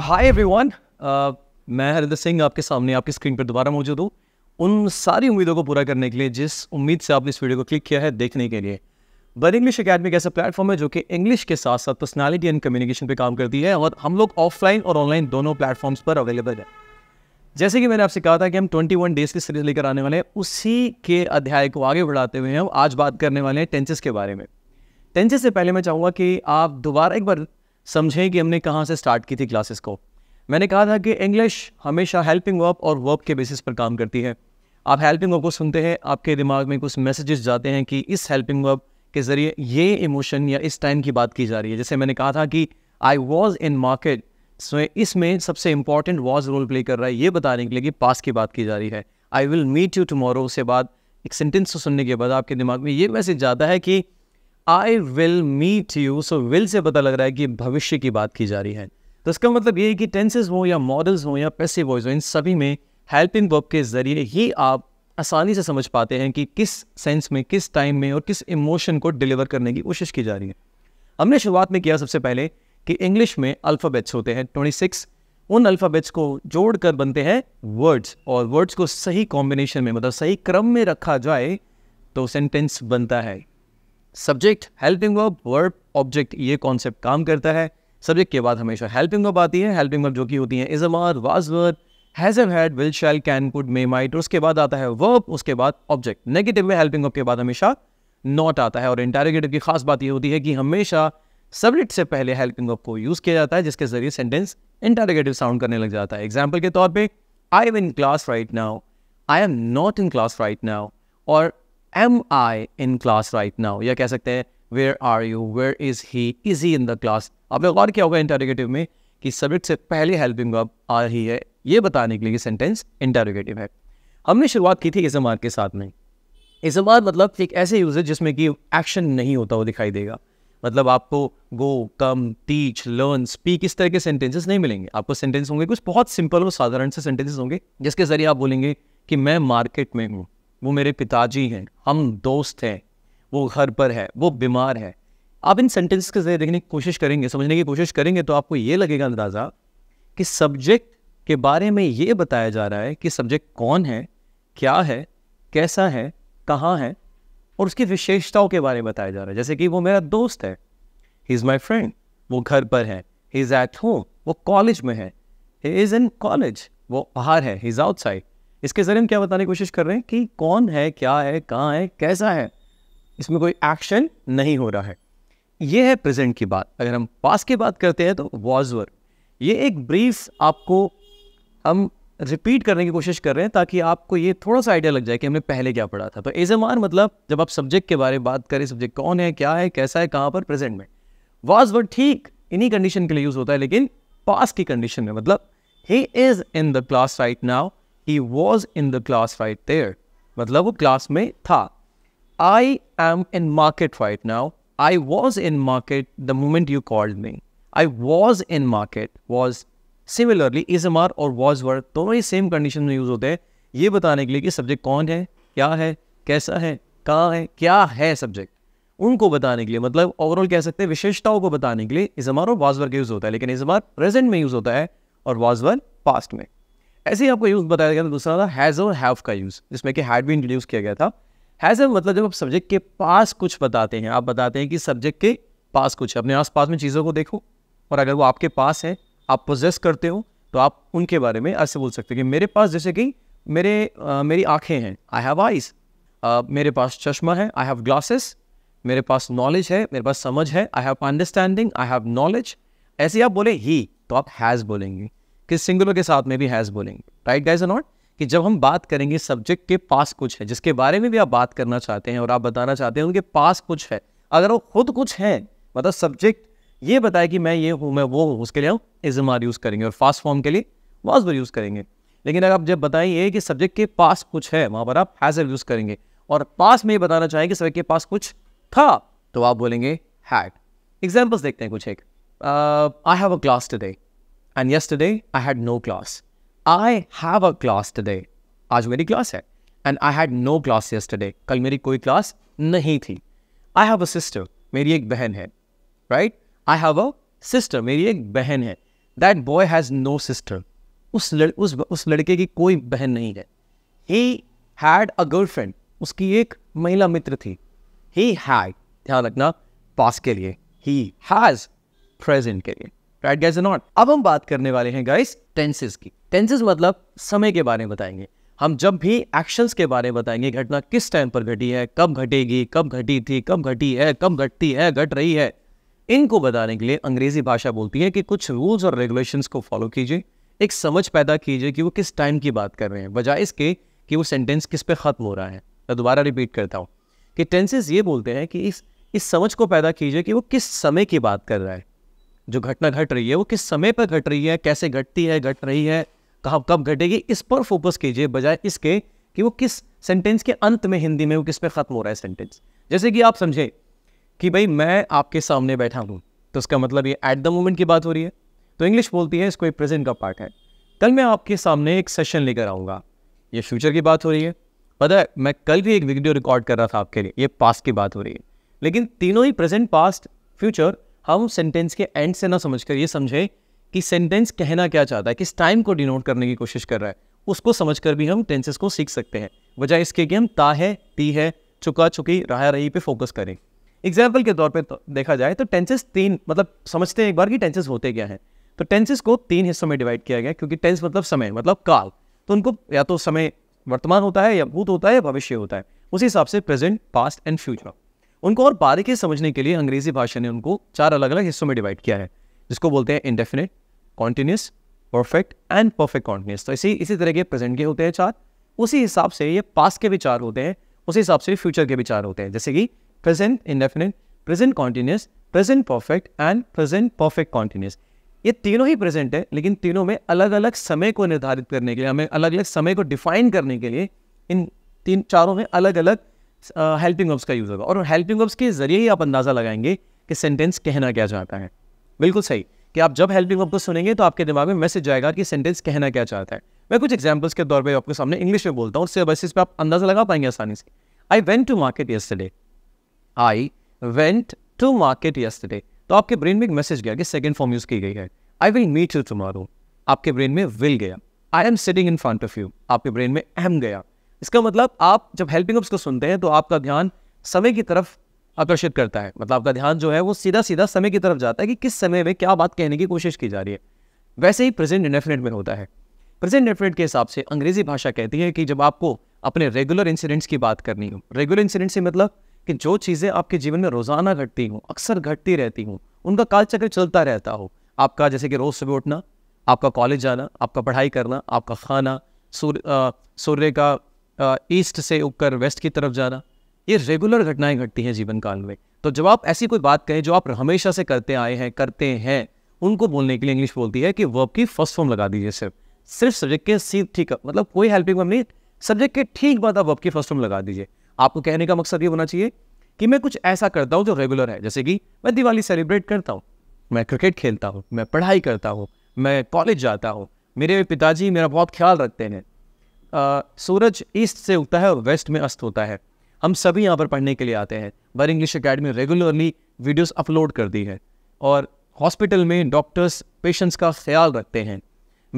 Hi everyone uh, मैं हरिंदर सिंह आपके सामने आपकी स्क्रीन पर दोबारा मौजूद हूँ उन सारी उम्मीदों को पूरा करने के लिए जिस उम्मीद से आपने इस वीडियो को क्लिक किया है देखने के लिए वन इंग्लिश अकेडमी एक ऐसा प्लेटफॉर्म है जो कि इंग्लिश के साथ साथ पर्सनालिटी एंड कम्युनिकेशन पे काम करती है और हम लोग ऑफलाइन और ऑनलाइन दोनों प्लेटफॉर्म्स पर अवेलेबल है जैसे कि मैंने आपसे कहा था कि हम 21 डेज की सीरीज लेकर आने वाले हैं उसी के अध्याय को आगे बढ़ाते हुए हम आज बात करने वाले हैं टेंसेस के बारे में टेंसेस से पहले मैं चाहूँगा कि आप दोबारा एक बार समझें कि हमने कहाँ से स्टार्ट की थी क्लासेस को मैंने कहा था कि इंग्लिश हमेशा हेल्पिंग वर्ब और वर्ब के बेसिस पर काम करती है आप हेल्पिंग वर्ब को सुनते हैं आपके दिमाग में कुछ मैसेजेस जाते हैं कि इस हेल्पिंग वर्ब के ज़रिए ये इमोशन या इस टाइम की बात की जा रही है जैसे मैंने कहा था कि आई वॉज इन मार्केट सो इसमें सबसे इंपॉर्टेंट वॉज रोल प्ले कर रहा है ये बताने के लिए कि पास की बात की जा रही है I will meet you tomorrow उसके बाद एक सेंटेंस को सुनने के बाद आपके दिमाग में ये मैसेज जाता है कि I will meet you so will से पता लग रहा है कि भविष्य की बात की जा रही है तो इसका मतलब ये है कि टेंसेज हो या मॉडल्स हो या पैसे वॉइस हो इन सभी में हेल्पिंग वर्ब के ज़रिए ही आप आसानी से समझ पाते हैं कि किस सेंस में किस टाइम में और किस इमोशन को डिलीवर करने की कोशिश की जा रही है हमने शुरुआत में किया सबसे पहले कि इंग्लिश में अल्फ़ाबेट्स होते हैं ट्वेंटी सिक्स उन अल्फ़ाबेट्स को जोड़कर बनते हैं वर्ड्स और वर्ड्स को सही कॉम्बिनेशन में मतलब सही क्रम में रखा जाए तो सेंटेंस बनता है subject helping verb verb object ये कॉन्सेप्ट काम करता है सब्जेक्ट के बाद हमेशा हेल्पिंग वर्ब आती है हेल्पिंग वर्ब जो कि होती है is am are was were has have had will shall can could may might उसके बाद आता है वर्ब उसके बाद ऑब्जेक्ट नेगेटिव में हेल्पिंग वर्ब के बाद हमेशा नॉट आता है और इंटेरोगेटिव की खास बात यह होती है कि हमेशा सब्जेक्ट से पहले हेल्पिंग वर्ब को यूज़ किया जाता है जिसके जरिए सेंटेंस इंटेरोगेटिव साउंड करने लग जाता है एग्जाम्पल के तौर पर I am in class right now I am not in class right now और am I in class right now या कह सकते हैं where are you where is he is he in the class आपने गौर क्या होगा इंटरोगेटिव में कि सब्जेक्ट से पहले हेल्पिंग वर्ब आ रही है ये बताने के लिए सेंटेंस इंटरोगेटिव है हमने शुरुआत की थी इसमार के साथ में इसमार मतलब एक ऐसे यूज है जिसमें कि एक्शन नहीं होता वो दिखाई देगा मतलब आपको go come teach learn speak इस तरह के सेंटेंसेस नहीं मिलेंगे आपको सेंटेंस होंगे कुछ बहुत सिंपल और साधारण से सेंटेंसेस होंगे जिसके जरिए आप बोलेंगे कि मैं मार्केट में हूँ वो मेरे पिताजी हैं हम दोस्त हैं वो घर पर है वो बीमार है आप इन सेंटेंस के जरिए देखने की कोशिश करेंगे समझने की कोशिश करेंगे तो आपको ये लगेगा अंदाज़ा कि सब्जेक्ट के बारे में ये बताया जा रहा है कि सब्जेक्ट कौन है क्या है कैसा है कहाँ है और उसकी विशेषताओं के बारे में बताया जा रहा है जैसे कि वो मेरा दोस्त है ही इज़ माई फ्रेंड वो घर पर है ही इज़ एट होम वो कॉलेज में है ही इज़ इन कॉलेज वो बाहर है ही इज़ आउटसाइड इसके ज़रिए हम क्या बताने की कोशिश कर रहे हैं कि कौन है क्या है कहाँ है कैसा है इसमें कोई एक्शन नहीं हो रहा है ये है प्रेजेंट की बात अगर हम पास की बात करते हैं तो वॉज वर ये एक ब्रीफ आपको हम रिपीट करने की कोशिश कर रहे हैं ताकि आपको ये थोड़ा सा आइडिया लग जाए कि हमने पहले क्या पढ़ा था तो एज एम आर मतलब जब आप सब्जेक्ट के बारे में बात करें सब्जेक्ट कौन है क्या है कैसा है कहाँ पर प्रेजेंट में वॉज वर्ड ठीक इन्हीं कंडीशन के लिए यूज़ होता है लेकिन पास की कंडीशन में मतलब he is in the class right now he was in the class right there मतलब वो क्लास में था I am in market right now I was in market the moment you called me I was in market was similarly is am are और was were दोनों ही same condition में use होते हैं ये बताने के लिए कि सब्जेक्ट कौन है क्या है कैसा है कहाँ है क्या है सब्जेक्ट उनको बताने के लिए मतलब ओवरऑल कह सकते हैं विशेषताओं को बताने के लिए इजमार e और वाजवर का यूज़ होता है लेकिन इजमार e प्रेजेंट में यूज़ होता है और वाजवर पास्ट में ऐसे ही आपको यूज़ बताया गया था दूसरा था हैज़ और हैव का यूज़ जिसमें कि हैड भी इंट्रोड्यूस किया गया था हैज़ मतलब जब आप सब्जेक्ट के पास कुछ बताते हैं आप बताते हैं कि सब्जेक्ट के पास कुछ अपने आस पास में चीज़ों को देखो और अगर वो आपके पास है आप पोजेस करते हो तो आप उनके बारे में ऐसे बोल सकते हो कि मेरे पास जैसे कि मेरे आ, मेरी आँखें हैं आई हैव आइस मेरे पास चश्मा है आई हैव ग्लासेस मेरे पास नॉलेज है मेरे पास समझ है I have understanding I have knowledge ऐसे आप बोले ही तो आप हैज़ बोलेंगे कि सिंगुलर के साथ में भी हैज़ बोलेंगे राइट गाइज नॉट कि जब हम बात करेंगे सब्जेक्ट के पास कुछ है जिसके बारे में भी आप बात करना चाहते हैं और आप बताना चाहते हैं उनके पास कुछ है अगर वो खुद कुछ है मतलब सब्जेक्ट ये बताए कि मैं ये हूँ मैं वो हूँ उसके लिए हम इजमार यूज़ करेंगे और फास्ट फॉर्म के लिए वाजबर यूज़ करेंगे लेकिन अगर आप जब बताएं ये कि सब्जेक्ट के पास कुछ है वहाँ पर आप हैज़र यूज़ करेंगे और पास में ये बताना चाहें कि सब्जेक्ट के पास कुछ था तो आप बोलेंगे हैड एग्जाम्पल्स देखते हैं कुछ एक I have a class today and yesterday I had no class I have a class today आज मेरी क्लास है and I had no class yesterday कल मेरी कोई क्लास नहीं थी आई हैव अ सिस्टर मेरी एक बहन है right I have a sister मेरी एक बहन है that boy has no sister उस लड़ उस उस लड़के की कोई बहन नहीं है ही हैड अ गर्लफ्रेंड उसकी एक महिला मित्र थी ही हैड ध्यान रखना पास के लिए ही हैज़ प्रेजेंट के लिए राइट गैस नॉट अब हम बात करने वाले हैं गाइस टेंसेस की टेंसेस मतलब समय के बारे में बताएंगे हम जब भी एक्शंस के बारे में बताएंगे घटना किस टाइम पर घटी है कब घटेगी कब घटी थी कब घटी है कब घटती है घट रही है इनको बताने के लिए अंग्रेजी भाषा बोलती है कि कुछ रूल्स और रेगुलेशंस को फॉलो कीजिए एक समझ पैदा कीजिए कि वो किस टाइम की बात कर रहे हैं बजाय इसके कि वो सेंटेंस किस पे ख़त्म हो रहा है मैं दोबारा रिपीट करता हूँ कि टेंसेस ये बोलते हैं कि इस इस समझ को पैदा कीजिए कि वो किस समय की बात कर रहा है जो घटना घट रही है वो किस समय पर घट रही है कैसे घटती है घट रही है कहा कब घटेगी इस पर फोकस कीजिए बजाय इसके कि वो किस सेंटेंस के अंत में हिंदी में वो किस पे ख़त्म हो रहा है सेंटेंस जैसे कि आप समझे कि भाई मैं आपके सामने बैठा हूँ तो उसका मतलब ये एट द मोमेंट की बात हो रही है तो इंग्लिश बोलती है इसको एक प्रेजेंट का पार्ट है कल मैं आपके सामने एक सेशन लेकर आऊँगा ये फ्यूचर की बात हो रही है पता है मैं कल भी एक वीडियो रिकॉर्ड कर रहा था आपके लिए ये पास्ट की बात हो रही है लेकिन तीनों ही प्रेजेंट पास्ट फ्यूचर हम सेंटेंस के एंड से ना समझकर ये समझें कि सेंटेंस कहना क्या चाहता है किस टाइम को डिनोट करने की कोशिश कर रहा है उसको समझकर भी हम टेंसेस को सीख सकते हैं वजह इसके कि हम ता है ती है चुका चुकी रहा रही पे फोकस करें एग्जाम्पल के तौर पर तो देखा जाए तो टेंसेस तीन मतलब समझते हैं एक बार कि टेंसेस होते क्या हैं तो टेंसेस को तीन हिस्सों में डिवाइड किया गया क्योंकि टेंस मतलब समय मतलब काल तो उनको या तो समय वर्तमान होता है या भूत होता है या भविष्य होता है उसी हिसाब से प्रेजेंट पास्ट एंड फ्यूचर उनको और बारीकी समझने के लिए अंग्रेजी भाषा ने उनको चार अलग अलग हिस्सों में डिवाइड किया है जिसको बोलते हैं indefinite continuous perfect and perfect continuous तो इसी इसी तरह के प्रेजेंट के होते हैं चार उसी हिसाब से ये पास के भी चार होते हैं उसी हिसाब से फ्यूचर के भी चार होते हैं जैसे कि present indefinite present continuous present perfect and present perfect continuous ये तीनों ही प्रेजेंट है लेकिन तीनों में अलग अलग समय को निर्धारित करने के लिए हमें अलग अलग समय को डिफाइन करने के लिए इन तीन चारों में अलग अलग हेल्पिंग वर्ब्स का यूज़ होगा और हेल्पिंग वर्ब्स के जरिए ही आप अंदाज़ा लगाएंगे कि सेंटेंस कहना क्या चाहता है बिल्कुल सही कि आप जब हेल्पिंग वर्ब को सुनेंगे तो आपके दिमाग में मैसेज जाएगा कि सेंटेंस कहना क्या चाहता है मैं कुछ एग्जाम्पल्स के तौर पर आपके सामने इंग्लिश में बोलता हूँ उससे इस पर आप अंदाज़ा लगा पाएंगे आसानी से I went to market yesterday I went to market yesterday तो आपके ब्रेन में एक मैसेज गया कि सेकेंड फॉर्म यूज़ की गई है I will meet you tomorrow आपके ब्रेन में विल गया I am sitting in front of you आपके ब्रेन में एम गया इसका मतलब आप जब हेल्पिंग अप्स को सुनते हैं तो आपका ध्यान समय की तरफ आकर्षित करता है मतलब आपका ध्यान जो है वो सीधा सीधा समय की तरफ जाता है कि किस समय में क्या बात कहने की कोशिश की जा रही है वैसे ही प्रेजेंट इंडेफिनेट में होता है प्रेजेंट इंडेफिनेट के हिसाब से अंग्रेजी भाषा कहती है कि जब आपको अपने रेगुलर इंसिडेंट्स की बात करनी हो रेगुलर इंसिडेंट से मतलब कि जो चीज़ें आपके जीवन में रोज़ाना घटती हों अक्सर घटती रहती हों उनका कालचक्र चलता रहता हो आपका जैसे कि रोज़ सुबह उठना आपका कॉलेज जाना आपका पढ़ाई करना आपका खाना सूर्य सूर्य का ईस्ट से उगकर वेस्ट की तरफ जाना ये रेगुलर घटनाएं घटती हैं जीवन काल में तो जब आप ऐसी कोई बात कहें जो आप हमेशा से करते आए हैं करते हैं उनको बोलने के लिए इंग्लिश बोलती है कि वर्ब की फर्स्ट फॉर्म लगा दीजिए सिर्फ सिर्फ सब्जेक्ट के सीध ठीक मतलब कोई हेल्पिंग वर्ब नहीं सब्जेक्ट के ठीक बाद आप वर्ब की फर्स्ट फॉर्म लगा दीजिए आपको कहने का मकसद ये होना चाहिए कि मैं कुछ ऐसा करता हूँ जो रेगुलर है जैसे कि मैं दिवाली सेलिब्रेट करता हूँ मैं क्रिकेट खेलता हूँ मैं पढ़ाई करता हूँ मैं कॉलेज जाता हूँ मेरे पिताजी मेरा बहुत ख्याल रखते हैं सूरज ईस्ट से उगता है और वेस्ट में अस्त होता है हम सभी यहाँ पर पढ़ने के लिए आते हैं बर English academy regularly videos upload कर दी है और हॉस्पिटल में डॉक्टर्स पेशेंट्स का ख्याल रखते हैं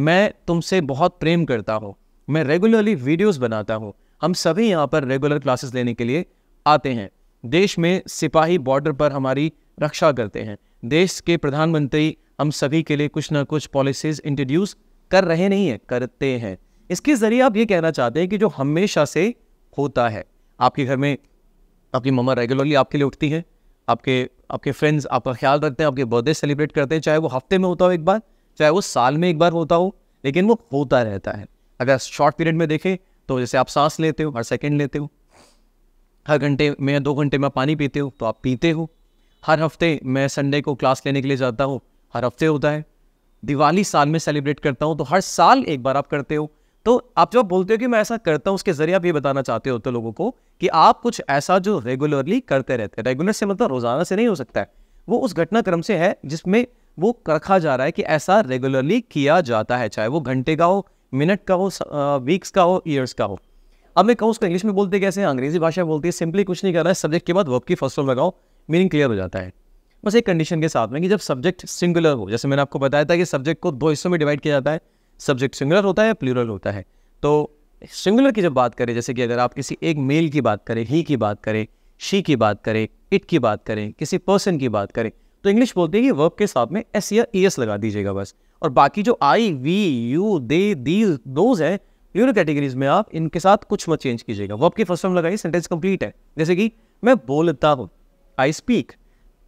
मैं तुमसे बहुत प्रेम करता हूँ मैं रेगुलरली वीडियोस बनाता हूँ हम सभी यहाँ पर रेगुलर क्लासेस लेने के लिए आते हैं देश में सिपाही बॉर्डर पर हमारी रक्षा करते हैं देश के प्रधानमंत्री हम सभी के लिए कुछ ना कुछ पॉलिसीज़ इंट्रोड्यूस कर रहे नहीं हैं करते हैं इसके ज़रिए आप ये कहना चाहते हैं कि जो हमेशा से होता है आपके घर में आपकी मम्मा रेगुलरली आपके लिए उठती हैं आपके आपके फ्रेंड्स आपका ख्याल रखते हैं आपके बर्थडे सेलिब्रेट करते हैं चाहे वो हफ्ते में होता हो एक बार चाहे वो साल में एक बार होता हो लेकिन वो होता रहता है अगर शॉर्ट पीरियड में देखें तो जैसे आप सांस लेते हो हर सेकेंड लेते हो हर घंटे में दो घंटे में पानी पीते हो तो आप पीते हो हर हफ्ते मैं संडे को क्लास लेने के लिए जाता हूँ हर हफ्ते होता है दिवाली साल में सेलिब्रेट करता हूँ तो हर साल एक बार आप करते हो तो आप जब बोलते हो कि मैं ऐसा करता हूँ उसके जरिए आप ये बताना चाहते होते लोगों को कि आप कुछ ऐसा जो रेगुलरली करते रहते हैं रेगुलर से मतलब रोजाना से नहीं हो सकता है वो उस घटनाक्रम से है जिसमें वो रखा जा रहा है कि ऐसा रेगुलरली किया जाता है चाहे वो घंटे का हो मिनट का हो वीक्स का हो ईयर्स का हो अब मैं कहूँ उसको इंग्लिश में बोलते कैसे अंग्रेजी भाषा बोलती है सिंपली कुछ नहीं कर रहा है सब्जेक्ट के बाद वर्क की फर्स्ट फॉर्म लगाओ मीनिंग क्लियर हो जाता है बस एक कंडीशन के साथ में कि जब सब्जेक्ट सिंगुलर हो जैसे मैंने आपको बताया था कि सब्जेक्ट को दो हिस्सों में डिवाइड किया जाता है सब्जेक्ट सिंगुलर होता है या प्लूरल होता है तो सिंगुलर की जब बात करें जैसे कि अगर आप किसी एक मेल की बात करें ही की बात करें शी की बात करें इट की बात करें किसी पर्सन की बात करें तो इंग्लिश बोलते हैं कि वर्ब के साथ में एस या एस लगा दीजिएगा बस और बाकी जो I we you they these those है प्लूरल कैटेगरीज में आप इनके साथ कुछ मत चेंज कीजिएगा वर्ब की फर्स्ट फॉर्म लगाइए सेंटेंस कंप्लीट है जैसे कि मैं बोलता हूँ आई स्पीक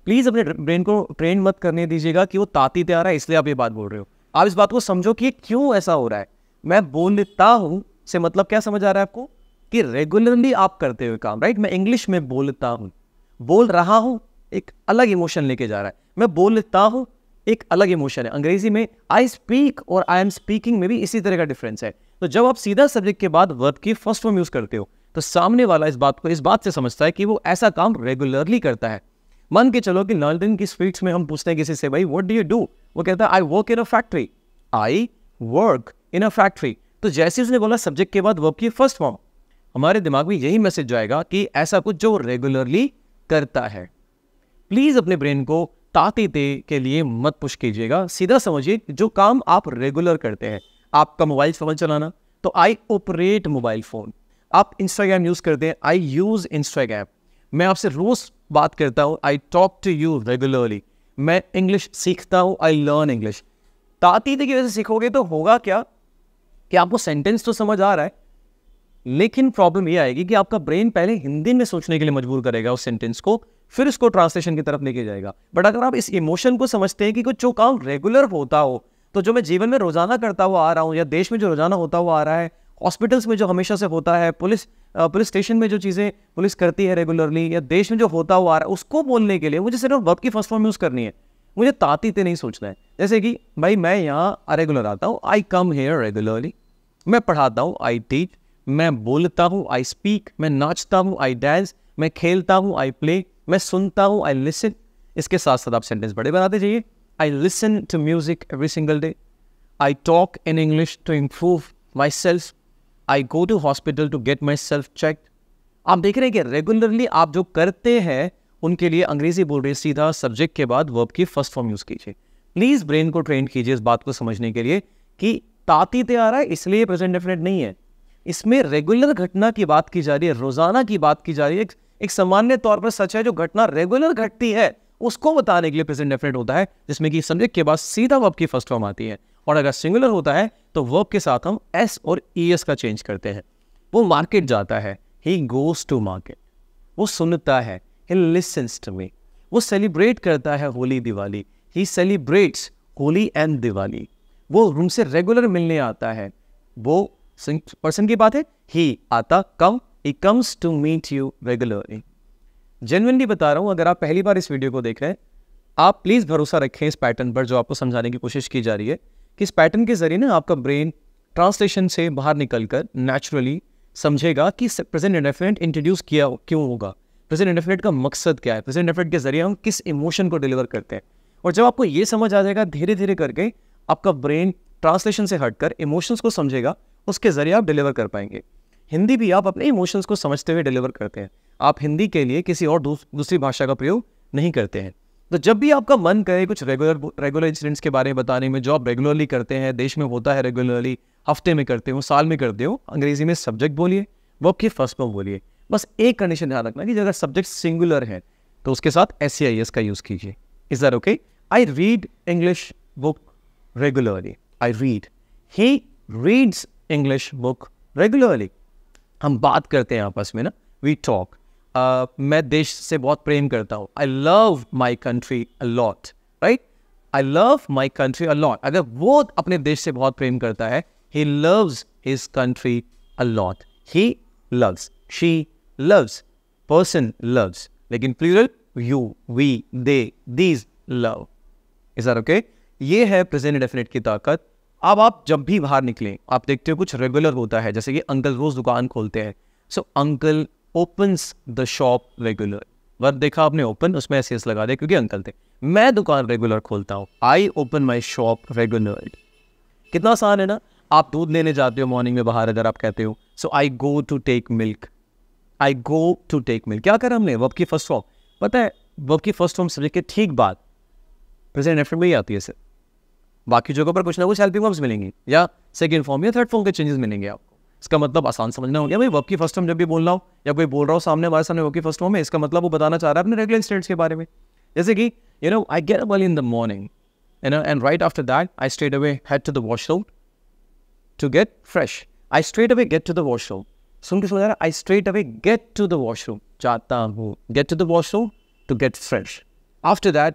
प्लीज़ अपने ब्रेन को ट्रेन मत करने दीजिएगा कि वो ताती तैयार है इसलिए आप ये बात बोल रहे हो आप इस बात को समझो कि क्यों ऐसा हो रहा है मैं बोलता हूं से मतलब क्या समझ आ रहा है आपको कि रेगुलरली आप करते हुए काम राइट मैं इंग्लिश में बोलता हूं बोल रहा हूं एक अलग इमोशन लेके जा रहा है मैं बोलता हूं एक अलग इमोशन है अंग्रेजी में आई स्पीक और आई एम स्पीकिंग में भी इसी तरह का डिफरेंस है तो जब आप सीधा सब्जेक्ट के बाद वर्ब की फर्स्ट फॉर्म यूज करते हो तो सामने वाला इस बात को इस बात से समझता है कि वो ऐसा काम रेगुलरली करता है मान के चलो कि लर्निंग की स्पीड्स में हम पूछते हैं किसी से भाई व्हाट डू यू डू वो कहता है I work in a factory I work in a factory तो जैसे उसने बोला सब्जेक्ट के बाद वर्क की फर्स्ट फॉर्म हमारे दिमाग में यही मैसेज जाएगा कि ऐसा कुछ जो रेगुलरली करता है प्लीज़ अपने ब्रेन को ताते दे के लिए मत पुश कीजिएगा सीधा समझिए जो काम आप रेगुलर करते हैं आपका मोबाइल फ़ोन चलाना तो आई ऑपरेट मोबाइल फ़ोन आप इंस्टाग्राम यूज़ करते हैं आई यूज़ इंस्टाग्राम मैं आपसे रोज़ बात करता हूँ I talk to you regularly मैं इंग्लिश सीखता हूँ आई लर्न इंग्लिश तातीदी की वजह से सीखोगे तो होगा क्या कि आपको सेंटेंस तो समझ आ रहा है लेकिन प्रॉब्लम ये आएगी कि आपका ब्रेन पहले हिंदी में सोचने के लिए मजबूर करेगा उस सेंटेंस को फिर उसको ट्रांसलेशन की तरफ लेके जाएगा बट अगर आप इस इमोशन को समझते हैं कि कुछ जो काम रेगुलर होता हो तो जो मैं जीवन में रोजाना करता हुआ आ रहा हूँ या देश में जो रोजाना होता हुआ आ रहा है हॉस्पिटल्स में जो हमेशा से होता है पुलिस पुलिस स्टेशन में जो चीज़ें पुलिस करती है रेगुलरली या देश में जो होता हुआ आ रहा है उसको बोलने के लिए मुझे सिर्फ वर्ब की फर्स्ट फॉर्म यूज़ करनी है मुझे तातीते नहीं सोचना है जैसे कि भाई मैं यहाँ अरेगुलर आता हूँ आई कम हेयर रेगुलरली मैं पढ़ाता हूँ आई टीच मैं बोलता हूँ आई स्पीक मैं नाचता हूँ आई डांस मैं खेलता हूँ आई प्ले मैं सुनता हूँ आई लिसन इसके साथ साथ आप सेंटेंस बड़े बनाते जाइए I listen to music every single day I talk in English to improve myself I go to hospital to get myself check आप देख रहे हैं कि रेगुलरली आप जो करते हैं उनके लिए अंग्रेजी बोल रहे सीधा सब्जेक्ट के बाद वर्ब की फर्स्ट फॉर्म यूज कीजिए प्लीज ब्रेन को ट्रेन कीजिए इस बात को समझने के लिए कि ताती ते आ रहा है इसलिए प्रेजेंट डेफिनेट नहीं है इसमें रेगुलर घटना की बात की जा रही है रोजाना की बात की जा रही है एक, एक सामान्य तौर पर सच है जो घटना रेगुलर घटती है उसको बताने के लिए प्रेजेंट डेफिनेट होता है जिसमें कि सब्जेक्ट के बाद सीधा वर्ब की फर्स्ट फॉर्म आती है और अगर सिंगुलर होता है तो वर्ब के साथ हम एस और ई एस का चेंज करते हैं वो मार्केट जाता है ही गोज टू मार्केट वो सुनता है ही लिसन्स टू मी वो सेलिब्रेट करता है Holi Diwali he celebrates Holi and Diwali वो रूम से रेगुलर मिलने आता है वो पर्सन की बात है ही आता come he comes to meet you regularly genuinely बता रहा हूँ अगर आप पहली बार इस वीडियो को देख रहे हैं आप प्लीज़ भरोसा रखें इस पैटर्न पर जो आपको समझाने की कोशिश की जा रही है कि इस पैटर्न के ज़रिए ना आपका ब्रेन ट्रांसलेशन से बाहर निकल कर नेचुरली समझेगा कि प्रेजेंट इंडेफिनेट इंट्रोड्यूस किया क्यों होगा प्रेजेंट इंडेफिनेट का मकसद क्या है प्रेजेंट इंडेफिनेट के ज़रिए हम किस इमोशन को डिलीवर करते हैं और जब आपको ये समझ आ जाएगा धीरे धीरे करके आपका ब्रेन ट्रांसलेशन से हटकर इमोशंस को समझेगा उसके ज़रिए आप डिलीवर कर पाएंगे हिंदी भी आप अपने इमोशंस को समझते हुए डिलीवर करते हैं आप हिंदी के लिए किसी और दूसरी भाषा का प्रयोग नहीं करते हैं तो जब भी आपका मन करे कुछ रेगुलर रेगुलर इंसिडेंट्स के बारे में बताने में जो आप रेगुलरली करते हैं देश में होता है रेगुलरली हफ्ते में करते हो साल में करते हो अंग्रेजी में सब्जेक्ट बोलिए वो की फर्स्ट फॉर्म बोलिए बस एक कंडीशन ध्यान रखना कि अगर सब्जेक्ट सिंगुलर है तो उसके साथ एस सी आई एस का यूज़ कीजिए is there okay I read English book regularly I read he reads English book regularly हम बात करते हैं आपस में ना वी टॉक मैं देश से बहुत प्रेम करता हूँ I love my country a lot right I love my country a lot अगर वो अपने देश से बहुत प्रेम करता है he loves his country a lot he loves she loves person loves लेकिन plural you we they these love is are okay ये है प्रेजेंट डेफिनेट की ताकत अब आप जब भी बाहर निकलें आप देखते हो कुछ रेगुलर होता है जैसे कि अंकल रोज दुकान खोलते हैं so uncle opens the shop regular verb देखा आपने ओपन उसमें ऐसे लगा दे क्योंकि अंकल थे मैं दुकान रेगुलर खोलता हूँ I open my shop regular कितना आसान है ना आप दूध लेने जाते हो मॉर्निंग में बाहर अगर आप कहते हो so I go to take milk I go to take milk क्या करें हमने वर्ब की फर्स्ट फॉर्म पता है वर्ब की फर्स्ट फॉर्म सब्जेक्ट के ठीक बात प्रेजेंट एफ में ही आती है सर बाकी जगहों पर कुछ ना कुछ हेल्पिंग फॉर्म्स मिलेंगी या सेकेंड फॉर्म या थर्ड फॉर्म के चेंजेस मिलेंगे आपको इसका मतलब आसान समझना हो गया भाई वर्क की फर्स्ट टर्म जब भी बोल रहा हूँ या कोई बोल रहा हो सामने हमारे सामने वर्क की फर्स्ट टर्म में इसका मतलब वो बताना चाह रहा है अपने रेगुलर स्टेट्स के बारे में जैसे कि you know I get up in the morning you know and right after that I straight away had to the wash the to get fresh I straight away get to the wash washroom. सुन के सुन रहा I straight away get to the washroom चाहता हूँ get to the washroom to get fresh after that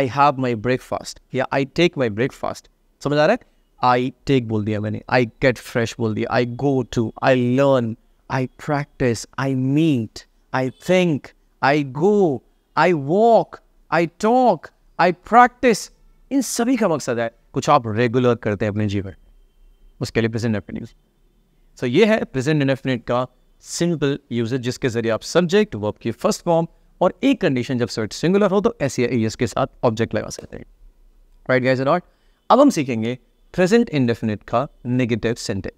I have my breakfast या I take my breakfast समझ आ रहा है आई टेक बोल दिया मैंने आई गेट फ्रेश बोल दिया I go to I learn I practise I meet I think I go I walk I talk I practise इन सभी का मकसद है कुछ आप रेगुलर करते हैं अपने जीवन उसके लिए प्रेजेंट एफिनिट सो ये है प्रेजेंट इनफिनिट का सिंपल यूज जिसके जरिए आप सब्जेक्ट वर्ब की फर्स्ट फॉर्म और एक कंडीशन जब सर्ट सिंगुलर हो तो ऐसे e के साथ ऑब्जेक्ट लगा सकते हैं राइट गाइस नॉट अब हम सीखेंगे प्रेजेंट इंडेफिनिट का नेगेटिव सेंटेंस